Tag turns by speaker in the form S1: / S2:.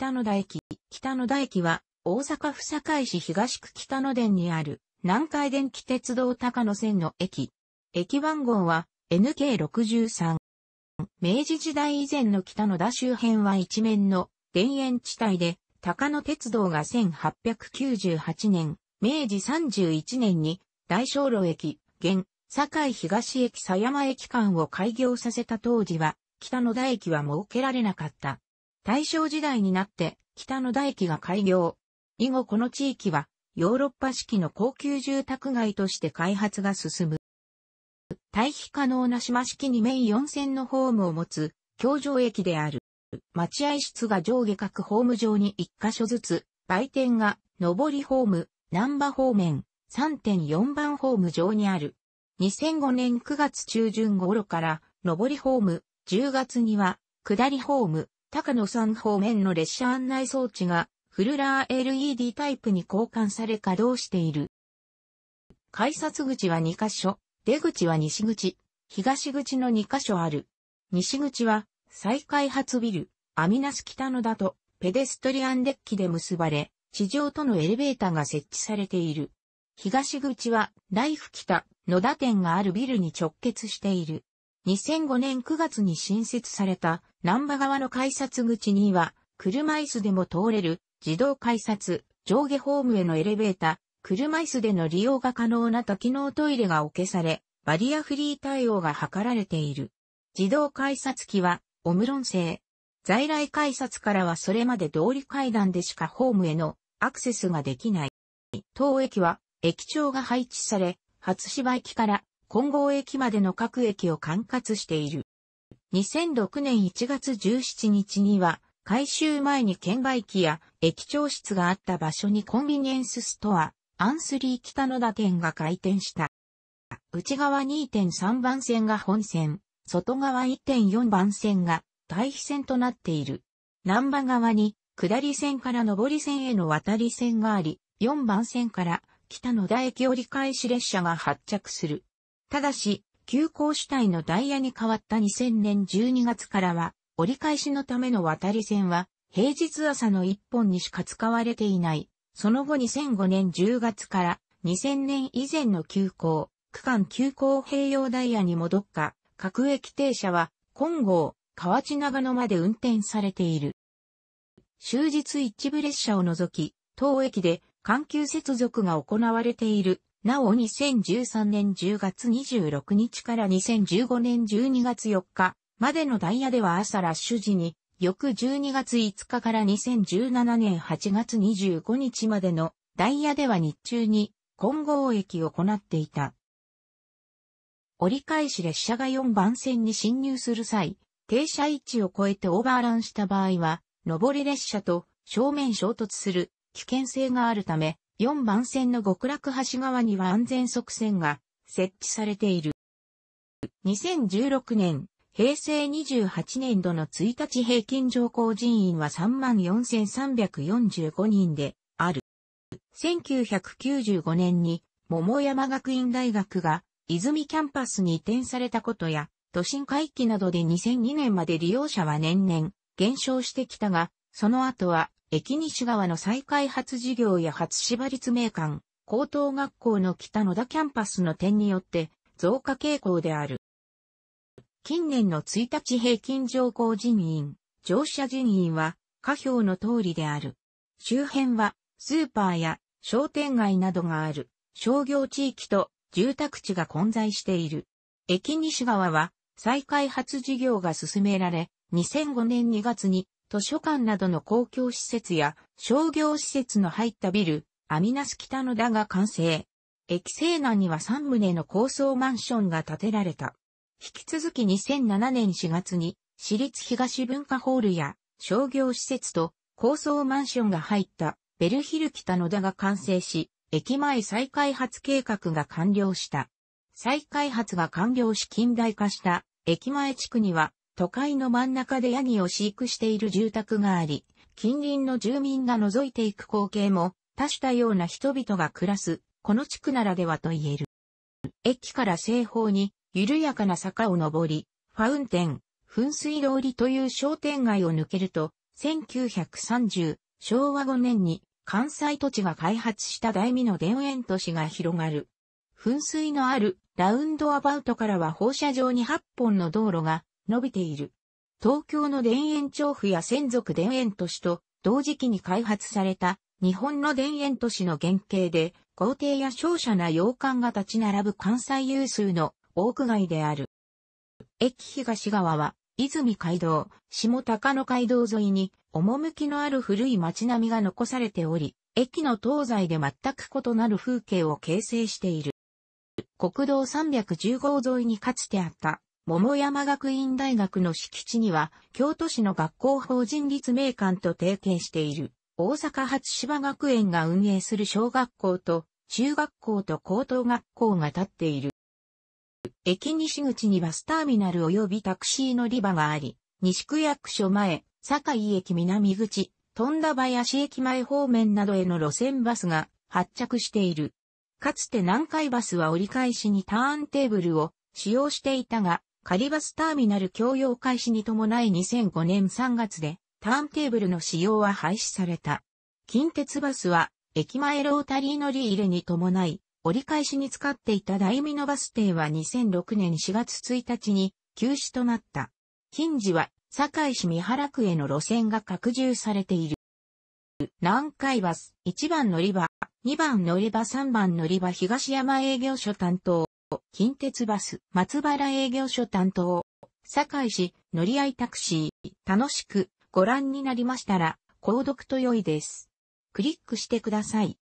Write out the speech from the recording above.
S1: 北野田駅。北野田駅は、大阪府堺市東区北野田にある、南海電気鉄道高野線の駅。駅番号は、NK63。明治時代以前の北野田周辺は一面の田園地帯で、高野鉄道が1898年、明治31年に大正路駅、現、堺東駅狭山駅間を開業させた当時は、北野田駅は設けられなかった。大正時代になって北の大駅が開業。以後この地域はヨーロッパ式の高級住宅街として開発が進む。対比可能な島式にメイン4線のホームを持つ、京上駅である。待合室が上下各ホーム上に1箇所ずつ、売店が上りホーム、南波方面、3.4番ホーム上にある。2005年9月中旬頃から上りホーム、10月には下りホーム、高野山方面の列車案内装置がフルラー LED タイプに交換され稼働している。改札口は2カ所、出口は西口、東口の2カ所ある。西口は再開発ビル、アミナス北野だとペデストリアンデッキで結ばれ、地上とのエレベーターが設置されている。東口は、ライフ北、野田店があるビルに直結している。2005年9月に新設された南波側の改札口には、車椅子でも通れる自動改札、上下ホームへのエレベータ、ー、車椅子での利用が可能な多機能トイレが置けされ、バリアフリー対応が図られている。自動改札機は、オムロン製。在来改札からはそれまで通り階段でしかホームへのアクセスができない。当駅は、駅長が配置され、初芝駅から金剛駅までの各駅を管轄している。2006年1月17日には、改修前に券売機や駅長室があった場所にコンビニエンスストア、アンスリー北野田店が開店した。内側2.3番線が本線、外側1.4番線が対比線となっている。南波側に下り線から上り線への渡り線があり、4番線から北野田駅折り返し列車が発着する。ただし、急行主体のダイヤに変わった2000年12月からは、折り返しのための渡り線は、平日朝の1本にしか使われていない。その後2005年10月から2000年以前の急行、区間急行併用ダイヤに戻った、各駅停車は、金剛、河内長野まで運転されている。終日一部列車を除き、当駅で、環球接続が行われているなお2013年10月26日から2015年12月4日までのダイヤでは朝ラッシュ時に、翌12月5日から2017年8月25日までのダイヤでは日中に混合駅を行っていた。折り返し列車が4番線に進入する際、停車位置を超えてオーバーランした場合は、上り列車と正面衝突する危険性があるため、4番線の極楽橋側には安全側線が設置されている。2016年、平成28年度の1日平均乗降人員は34,345人である。1995年に桃山学院大学が泉キャンパスに移転されたことや、都心回帰などで2002年まで利用者は年々減少してきたが、その後は駅西側の再開発事業や初芝立命館、高等学校の北野田キャンパスの点によって増加傾向である。近年の1日平均乗降人員、乗車人員は下表の通りである。周辺はスーパーや商店街などがある商業地域と住宅地が混在している。駅西側は再開発事業が進められ、2005年2月に図書館などの公共施設や商業施設の入ったビル、アミナス北野田が完成。駅西南には3棟の高層マンションが建てられた。引き続き2007年4月に、私立東文化ホールや商業施設と高層マンションが入ったベルヒル北野田が完成し、駅前再開発計画が完了した。再開発が完了し近代化した駅前地区には都会の真ん中でヤギを飼育している住宅があり、近隣の住民が覗いていく光景も、多種多様な人々が暮らす、この地区ならではと言える。駅から西方に、緩やかな坂を登り、ファウンテン、噴水通りという商店街を抜けると、1930、昭和5年に、関西土地が開発した大美の田園都市が広がる。噴水のあるラウンドアバウトからは放射状に8本の道路が伸びている。東京の田園調布や専属田園都市と同時期に開発された日本の田園都市の原型で、豪邸や商社な洋館が立ち並ぶ関西有数の大区街である。駅東側は、泉街道、下高野街道沿いに、趣のある古い街並みが残されており、駅の東西で全く異なる風景を形成している。国道310号沿いにかつてあった桃山学院大学の敷地には、京都市の学校法人立命館と提携している、大阪初芝学園が運営する小学校と、中学校と高等学校が建っている。駅西口にバスターミナル及びタクシー乗り場があり、西区役所前、堺駅南口、富田林駅前方面などへの路線バスが発着している。かつて南海バスは折り返しにターンテーブルを使用していたが、カリバスターミナル供用開始に伴い2005年3月で、ターンテーブルの使用は廃止された。近鉄バスは、駅前ロータリー乗り入れに伴い、折り返しに使っていた大美のバス停は2006年4月1日に休止となった。近時は、堺市三原区への路線が拡充されている。南海バス、1番乗り場、2番乗り場、3番乗り場、東山営業所担当。近鉄バス、松原営業所担当、堺市、乗り合いタクシー、楽しくご覧になりましたら、購読と良いです。クリックしてください。